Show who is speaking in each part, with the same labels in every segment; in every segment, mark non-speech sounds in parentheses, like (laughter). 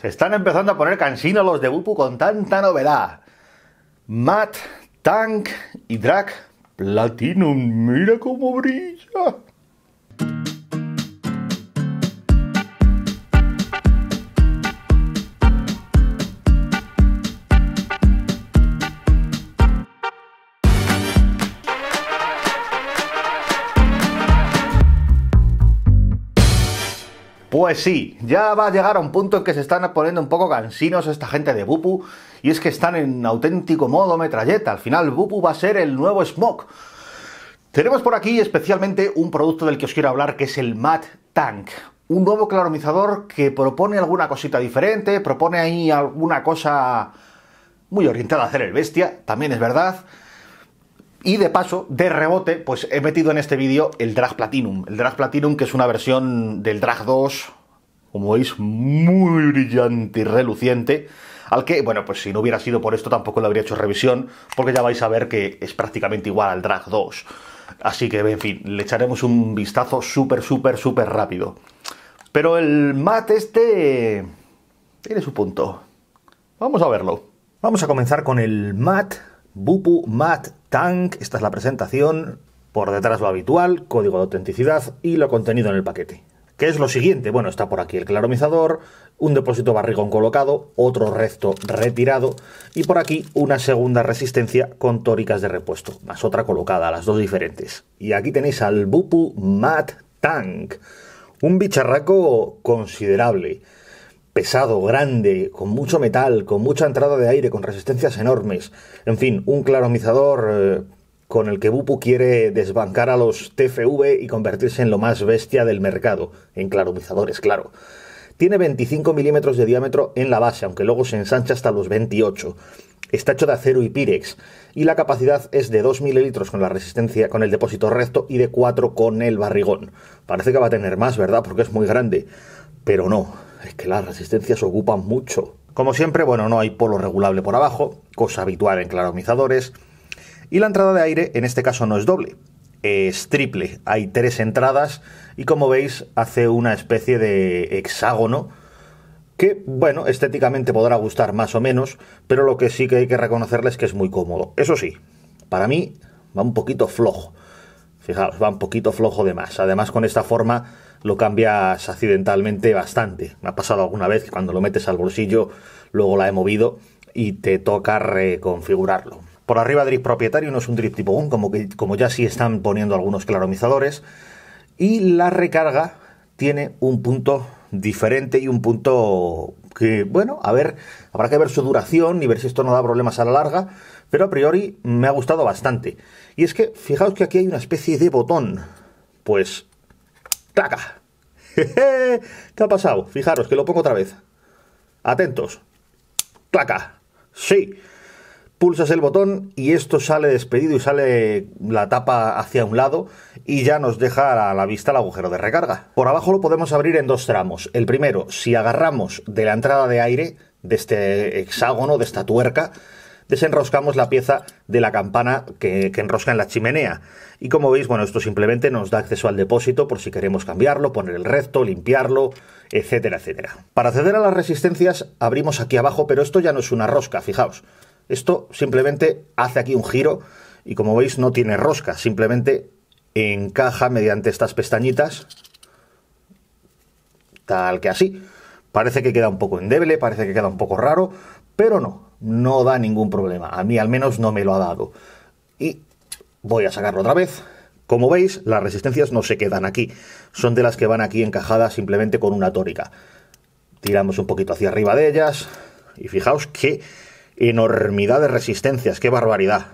Speaker 1: Se están empezando a poner cansinos los de Bupu con tanta novedad. Matt, Tank y Drag Platinum, mira cómo brilla. Pues sí, ya va a llegar a un punto en que se están poniendo un poco cansinos esta gente de Bupu, y es que están en auténtico modo metralleta. Al final, Bupu va a ser el nuevo Smog. Tenemos por aquí especialmente un producto del que os quiero hablar, que es el Mat Tank. Un nuevo claromizador que propone alguna cosita diferente, propone ahí alguna cosa muy orientada a hacer el bestia, también es verdad y de paso, de rebote, pues he metido en este vídeo el Drag Platinum. El Drag Platinum, que es una versión del Drag 2, como veis, muy brillante y reluciente. Al que, bueno, pues si no hubiera sido por esto tampoco le habría hecho revisión, porque ya vais a ver que es prácticamente igual al Drag 2. Así que, en fin, le echaremos un vistazo súper, súper, súper rápido. Pero el mat este tiene su punto. Vamos a verlo. Vamos a comenzar con el mat Bupu Mat Tank, esta es la presentación, por detrás lo habitual, código de autenticidad y lo contenido en el paquete. ¿Qué es lo siguiente? Bueno, está por aquí el claromizador, un depósito barrigón colocado, otro recto retirado y por aquí una segunda resistencia con tóricas de repuesto, más otra colocada, las dos diferentes. Y aquí tenéis al Bupu Mat Tank, un bicharraco considerable pesado, grande, con mucho metal, con mucha entrada de aire, con resistencias enormes. En fin, un claromizador eh, con el que Bupu quiere desbancar a los TFV y convertirse en lo más bestia del mercado, en claromizadores, claro. Tiene 25 milímetros de diámetro en la base, aunque luego se ensancha hasta los 28. Está hecho de acero y pirex, y la capacidad es de 2 mililitros con la resistencia, con el depósito recto, y de 4 con el barrigón. Parece que va a tener más, ¿verdad? Porque es muy grande, pero no es que las resistencias ocupan mucho. Como siempre, bueno, no hay polo regulable por abajo, cosa habitual en claromizadores. Y la entrada de aire en este caso no es doble, es triple. Hay tres entradas y como veis hace una especie de hexágono que, bueno, estéticamente podrá gustar más o menos, pero lo que sí que hay que reconocerles es que es muy cómodo. Eso sí, para mí va un poquito flojo. Fijaos, va un poquito flojo de más. Además, con esta forma lo cambias accidentalmente bastante. Me ha pasado alguna vez que cuando lo metes al bolsillo, luego la he movido y te toca reconfigurarlo. Por arriba drip propietario no es un drip tipo 1, como, que, como ya sí están poniendo algunos claromizadores. Y la recarga tiene un punto diferente y un punto que, bueno, a ver, habrá que ver su duración y ver si esto no da problemas a la larga, pero a priori me ha gustado bastante. Y es que, fijaos que aquí hay una especie de botón, pues, ¡taca! (laughs) ¿Qué ha pasado? Fijaros, que lo pongo otra vez. Atentos. ¡Taca! Sí pulsas el botón y esto sale despedido y sale la tapa hacia un lado y ya nos deja a la vista el agujero de recarga. Por abajo lo podemos abrir en dos tramos. El primero, si agarramos de la entrada de aire, de este hexágono, de esta tuerca, desenroscamos la pieza de la campana que, enrosca en la chimenea. Y como veis, bueno, esto simplemente nos da acceso al depósito por si queremos cambiarlo, poner el recto, limpiarlo, etcétera, etcétera. Para acceder a las resistencias abrimos aquí abajo, pero esto ya no es una rosca, fijaos. Esto simplemente hace aquí un giro y como veis no tiene rosca, simplemente encaja mediante estas pestañitas, tal que así. Parece que queda un poco endeble, parece que queda un poco raro, pero no, no da ningún problema. A mí al menos no me lo ha dado. Y voy a sacarlo otra vez. Como veis, las resistencias no se quedan aquí. Son de las que van aquí encajadas simplemente con una tórica. Tiramos un poquito hacia arriba de ellas. Y fijaos que Enormidad de resistencias, qué barbaridad.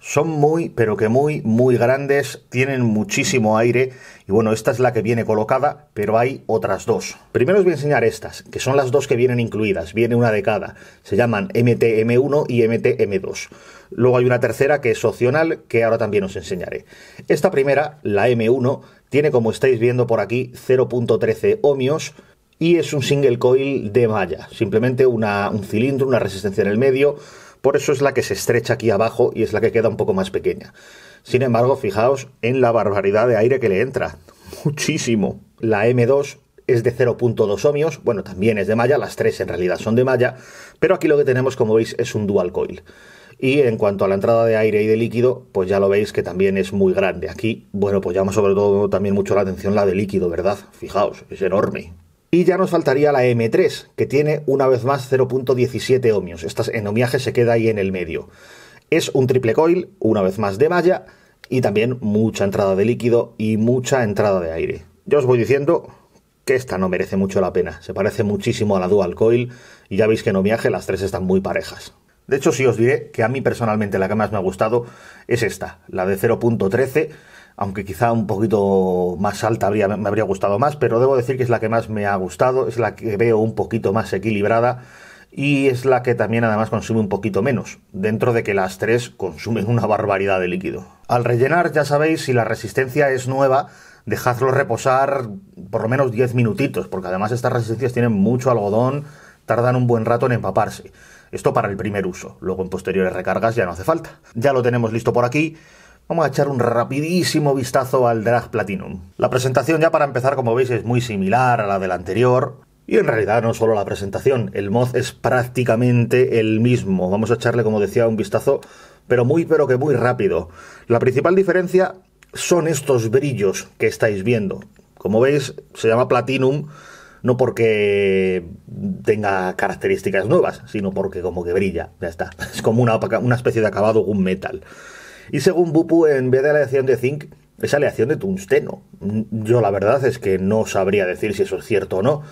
Speaker 1: Son muy, pero que muy, muy grandes, tienen muchísimo aire y bueno, esta es la que viene colocada, pero hay otras dos. Primero os voy a enseñar estas, que son las dos que vienen incluidas, viene una de cada. Se llaman MTM1 y MTM2. Luego hay una tercera que es opcional, que ahora también os enseñaré. Esta primera, la M1, tiene como estáis viendo por aquí 0.13 ohmios, y es un single coil de malla, simplemente un cilindro, una resistencia en el medio, por eso es la que se estrecha aquí abajo y es la que queda un poco más pequeña. Sin embargo, fijaos en la barbaridad de aire que le entra, (laughs) muchísimo. La M2 es de 0.2 ohmios, bueno, también es de malla, las tres en realidad son de malla, pero aquí lo que tenemos, como veis, es un dual coil. Y en cuanto a la entrada de aire y de líquido, pues ya lo veis que también es muy grande. Aquí, bueno, pues llama sobre todo también mucho la atención la de líquido, ¿verdad? Fijaos, es enorme. Y ya nos faltaría la M3, que tiene una vez más 0.17 ohmios. Esta en ohmiaje se queda ahí en el medio. Es un triple coil, una vez más de malla, y también mucha entrada de líquido y mucha entrada de aire. Yo os voy diciendo que esta no merece mucho la pena. Se parece muchísimo a la dual coil, y ya veis que en ohmiaje las tres están muy parejas. De hecho, sí os diré que a mí personalmente la que más me ha gustado es esta, la de 0.13 aunque quizá un poquito más alta me habría gustado más, pero debo decir que es la que más me ha gustado, es la que veo un poquito más equilibrada y es la que también además consume un poquito menos, dentro de que las tres consumen una barbaridad de líquido. Al rellenar, ya sabéis, si la resistencia es nueva, dejadlo reposar por lo menos 10 minutitos, porque además estas resistencias tienen mucho algodón, tardan un buen rato en empaparse. Esto para el primer uso, luego en posteriores recargas ya no hace falta. Ya lo tenemos listo por aquí. Vamos a echar un rapidísimo vistazo al Drag Platinum. La presentación ya para empezar, como veis, es muy similar a la del anterior. Y en realidad no solo la presentación, el mod es prácticamente el mismo. Vamos a echarle, como decía, un vistazo, pero muy, pero que muy rápido. La principal diferencia son estos brillos que estáis viendo. Como veis, se llama Platinum no porque tenga características nuevas, sino porque como que brilla, ya está. (laughs) Es como una, una especie de acabado un metal. Y según Bupu, en vez de aleación de zinc, es aleación de tungsteno. Yo la verdad es que no sabría decir si eso es cierto o no,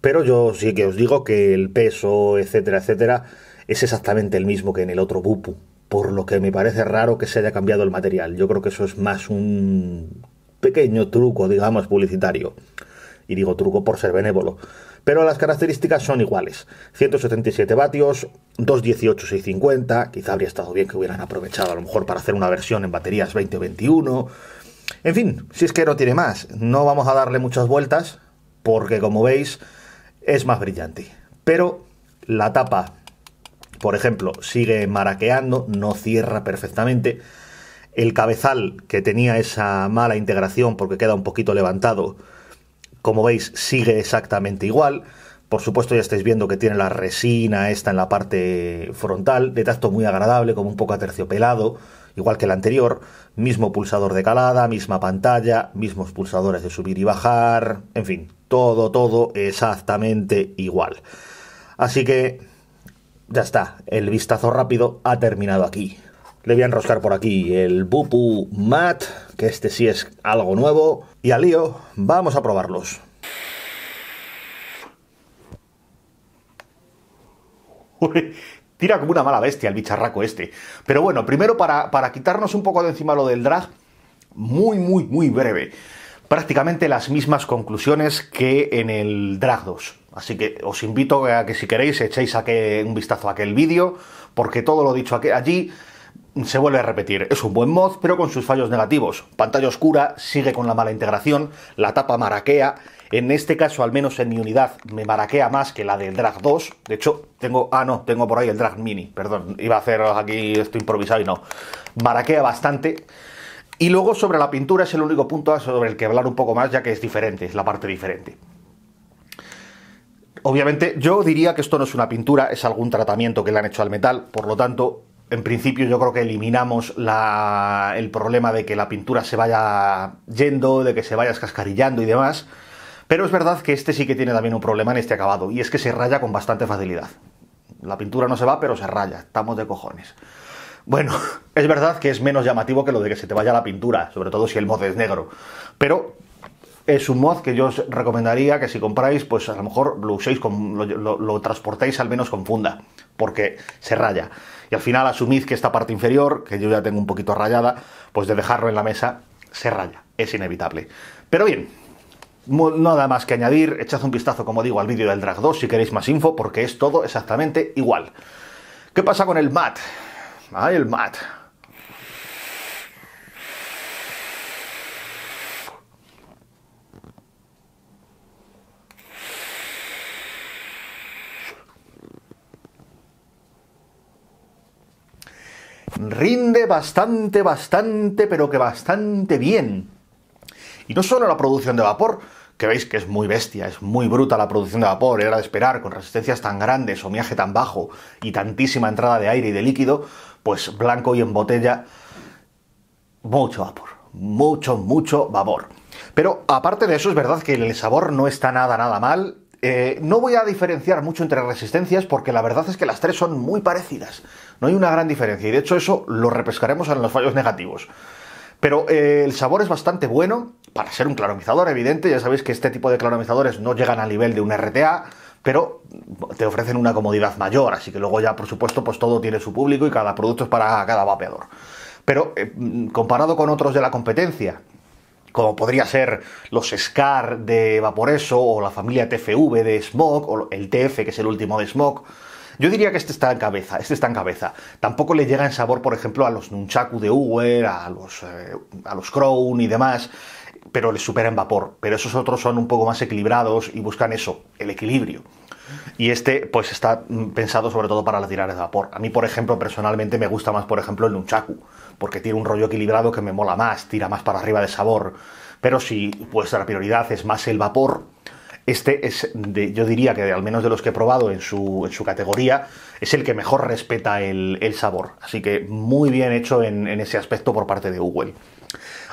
Speaker 1: pero yo sí que os digo que el peso, etcétera, etcétera, es exactamente el mismo que en el otro Bupu, por lo que me parece raro que se haya cambiado el material. Yo creo que eso es más un pequeño truco, digamos, publicitario. Y digo truco por ser benévolo pero las características son iguales. 177 vatios, 218650, quizá habría estado bien que hubieran aprovechado a lo mejor para hacer una versión en baterías 20 o 21. En fin, si es que no tiene más, no vamos a darle muchas vueltas porque como veis es más brillante. Pero la tapa, por ejemplo, sigue maraqueando, no cierra perfectamente. El cabezal que tenía esa mala integración porque queda un poquito levantado, como veis, sigue exactamente igual. Por supuesto, ya estáis viendo que tiene la resina esta en la parte frontal, de tacto muy agradable, como un poco aterciopelado, igual que el anterior. Mismo pulsador de calada, misma pantalla, mismos pulsadores de subir y bajar, en fin, todo, todo exactamente igual. Así que ya está, el vistazo rápido ha terminado aquí. Le voy a enroscar por aquí el Bupu Mat, que este sí es algo nuevo. Y al lío, vamos a probarlos. tira como una mala bestia el bicharraco este. Pero bueno, primero para, quitarnos un poco de encima lo del drag, muy, muy, muy breve. Prácticamente las mismas conclusiones que en el Drag 2. Así que os invito a que si queréis echéis a un vistazo a aquel vídeo, porque todo lo dicho allí se vuelve a repetir. Es un buen mod, pero con sus fallos negativos. Pantalla oscura, sigue con la mala integración, la tapa maraquea. En este caso, al menos en mi unidad, me maraquea más que la del Drag 2. De hecho, tengo. Ah, no, tengo por ahí el Drag Mini. Perdón, iba a hacer aquí esto improvisado y no. Maraquea bastante. Y luego sobre la pintura es el único punto sobre el que hablar un poco más, ya que es diferente, es la parte diferente. Obviamente, yo diría que esto no es una pintura, es algún tratamiento que le han hecho al metal, por lo tanto, en principio yo creo que eliminamos el problema de que la pintura se vaya yendo, de que se vaya escascarillando y demás. Pero es verdad que este sí que tiene también un problema en este acabado, y es que se raya con bastante facilidad. La pintura no se va, pero se raya. Estamos de cojones. Bueno, (laughs) es verdad que es menos llamativo que lo de que se te vaya la pintura, sobre todo si el mod es negro. Pero es un mod que yo os recomendaría que si compráis, pues a lo mejor lo uséis, lo, lo transportéis al menos con funda, porque se raya al final asumid que esta parte inferior, que yo ya tengo un poquito rayada, pues de dejarlo en la mesa se raya, es inevitable. Pero bien, nada más que añadir, echad un vistazo, como digo, al vídeo del Drag 2 si queréis más info, porque es todo exactamente igual. ¿Qué pasa con el MAT? Ah, el MAT. rinde bastante, bastante, pero que bastante bien. Y no solo la producción de vapor, que veis que es muy bestia, es muy bruta la producción de vapor, era de esperar, con resistencias tan grandes, miaje tan bajo y tantísima entrada de aire y de líquido, pues blanco y en botella, mucho vapor, mucho, mucho vapor. Pero aparte de eso, es verdad que el sabor no está nada, nada mal, eh, no voy a diferenciar mucho entre resistencias porque la verdad es que las tres son muy parecidas. No hay una gran diferencia y de hecho eso lo repescaremos en los fallos negativos. Pero eh, el sabor es bastante bueno para ser un claromizador, evidente. Ya sabéis que este tipo de claromizadores no llegan al nivel de un RTA, pero mm, te ofrecen una comodidad mayor. Así que luego ya, por supuesto, pues todo tiene su público y cada producto es para cada vapeador. Pero eh, mm, comparado con otros de la competencia, como podría ser los SCAR de Vaporeso o la familia TFV de Smog o el TF, que es el último de Smog. Yo diría que este está en cabeza, este está en cabeza. Tampoco le llega en sabor, por ejemplo, a los Nunchaku de Uber, a los, eh, a los Crown y demás, pero le supera en vapor. Pero esos otros son un poco más equilibrados y buscan eso, el equilibrio. Y este, pues está mm, pensado sobre todo para las tiradas de vapor. A mí, por ejemplo, personalmente me gusta más, por ejemplo, el Nunchaku porque tiene un rollo equilibrado que me mola más, tira más para arriba de sabor. Pero si vuestra prioridad es más el vapor, este es, de, yo diría que de, al menos de los que he probado en su, en su categoría, es el que mejor respeta el, sabor. Así que muy bien hecho en, en ese aspecto por parte de Google.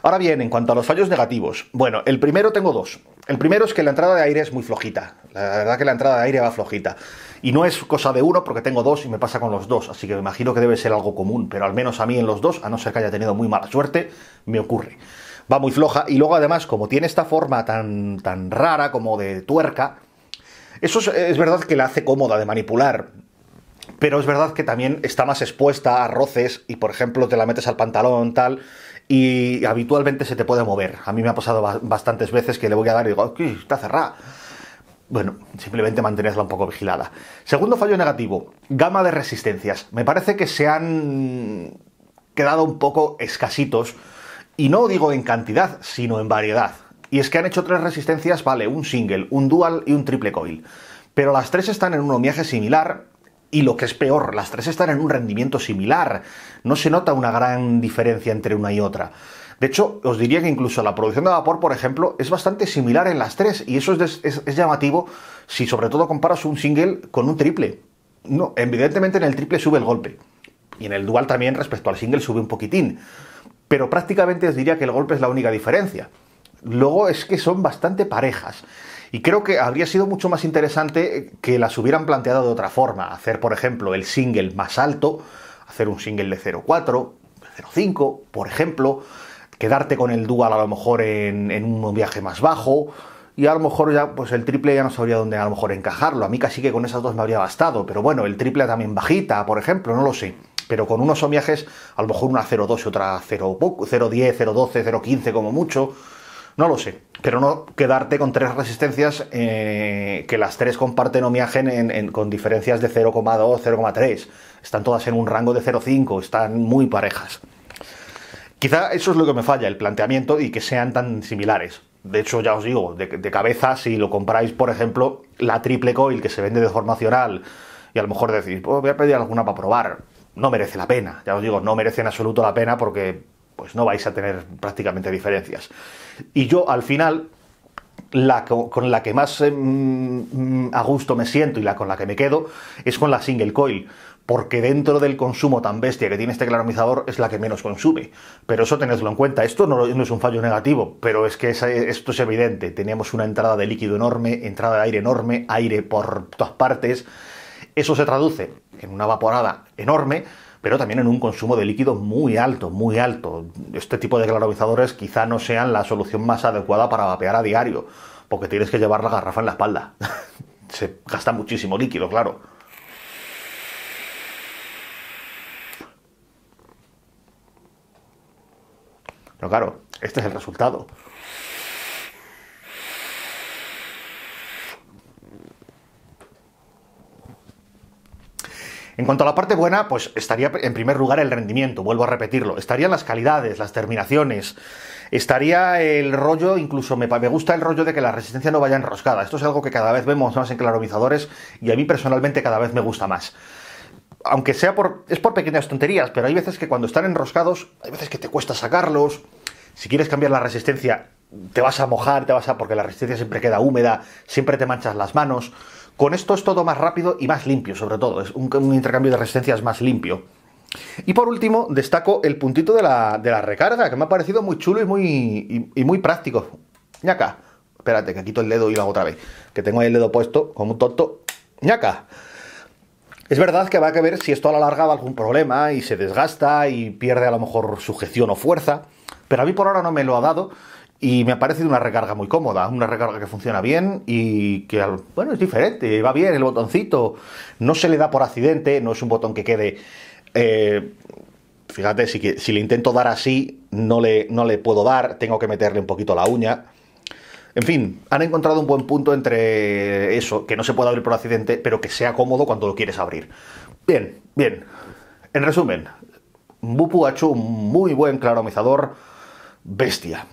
Speaker 1: Ahora bien, en cuanto a los fallos negativos, bueno, el primero tengo dos. El primero es que la entrada de aire es muy flojita. La verdad que la entrada de aire va flojita. Y no es cosa de uno porque tengo dos y me pasa con los dos, así que me imagino que debe ser algo común, pero al menos a mí en los dos, a no ser que haya tenido muy mala suerte, me ocurre. Va muy floja y luego además, como tiene esta forma tan, tan rara como de tuerca, eso es, es verdad que la hace cómoda de manipular, pero es verdad que también está más expuesta a roces y por ejemplo te la metes al pantalón tal y habitualmente se te puede mover. A mí me ha pasado bastantes veces que le voy a dar y digo, aquí está cerrada. Bueno, simplemente mantenerla un poco vigilada. Segundo fallo negativo, gama de resistencias. Me parece que se han quedado un poco escasitos, y no digo en cantidad, sino en variedad. Y es que han hecho tres resistencias, vale, un single, un dual y un triple coil. Pero las tres están en un homiaje similar y lo que es peor, las tres están en un rendimiento similar. No se nota una gran diferencia entre una y otra. De hecho, os diría que incluso la producción de vapor, por ejemplo, es bastante similar en las tres y eso es, llamativo si sobre todo comparas un single con un triple. No, evidentemente en el triple sube el golpe y en el dual también respecto al single sube un poquitín, pero prácticamente os diría que el golpe es la única diferencia. Luego es que son bastante parejas. Y creo que habría sido mucho más interesante eh, que las hubieran planteado de otra forma. Hacer, por ejemplo, el single más alto, hacer un single de 0.4, 0.5, por ejemplo, quedarte con el dual a lo mejor en, un viaje más bajo y a lo mejor ya pues el triple ya no sabría dónde a lo mejor encajarlo. A mí casi que con esas dos me habría bastado, pero bueno, el triple también bajita, por ejemplo, no lo sé. Pero con unos homiajes, a lo mejor una 0.2 y otra 0.10, 0.12, 0.15 como mucho. No lo sé, pero no quedarte con tres resistencias eh, que las tres comparten o en, con diferencias de 0,2, 0,3. Están todas en un rango de 0,5, están muy parejas. Quizá eso es lo que me falla, el planteamiento y que sean tan similares. De hecho, ya os digo, de, cabeza, si lo compráis, por ejemplo, la triple coil que se vende de formacional y a lo mejor decís, oh, voy a pedir alguna para probar, no merece la pena. Ya os digo, no merece en absoluto la pena porque pues no vais a tener prácticamente diferencias. Y yo al final, la con la que más em, mm, a gusto me siento y la con la que me quedo es con la single coil. Porque dentro del consumo tan bestia que tiene este claromizador es la que menos consume. Pero eso tenedlo en cuenta. Esto no, es un fallo negativo, pero es que e, esto es evidente. Tenemos una entrada de líquido enorme, entrada de aire enorme, aire por todas partes. Eso se traduce en una vaporada enorme pero también en un consumo de líquido muy alto, muy alto. Este tipo de clarovizadores quizá no sean la solución más adecuada para vapear a diario, porque tienes que llevar la garrafa en la espalda. (laughs) Se gasta muchísimo líquido, claro. Pero claro, este es el resultado. En cuanto a la parte buena, pues estaría en primer lugar el rendimiento, vuelvo a repetirlo. Estarían las calidades, las terminaciones. Estaría el rollo, incluso me, gusta el rollo de que la resistencia no vaya enroscada. Esto es algo que cada vez vemos más en claromizadores y a mí personalmente cada vez me gusta más aunque sea por. es por pequeñas tonterías, pero hay veces que cuando están enroscados, hay veces que te cuesta sacarlos. Si quieres cambiar la resistencia, te vas a mojar, te vas a. porque la resistencia siempre queda húmeda, siempre te manchas las manos. Con esto es todo más rápido y más limpio, sobre todo. Es un, intercambio de resistencias más limpio. Y por último, destaco el puntito de la, recarga, que me ha parecido muy chulo y muy, muy práctico. Ñaca. Espérate, que quito el dedo y lo hago otra vez. Que tengo ahí el dedo puesto como un tonto. Ñaca. Es verdad que va a ver si esto a la larga da algún problema y se desgasta y pierde a lo mejor sujeción o fuerza, pero a mí por ahora no me lo ha dado y me ha parecido una recarga muy cómoda, una recarga que funciona bien y que, bueno, es diferente, va bien el botoncito, no se le da por accidente, no es un botón que quede... Eh, fíjate, si, le intento dar así, no le, no le puedo dar, tengo que meterle un poquito la uña. En fin, han encontrado un buen punto entre eso, que no se pueda abrir por accidente, pero que sea cómodo cuando lo quieres abrir. Bien, bien. En resumen, Bupu ha hecho un muy buen claromizador bestia.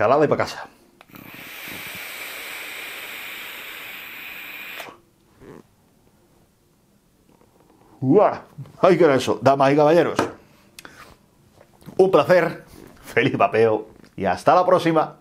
Speaker 1: Calado y para casa. ¡Uah! ¡Ay, qué era eso! Damas y caballeros, un placer, feliz vapeo y hasta la próxima.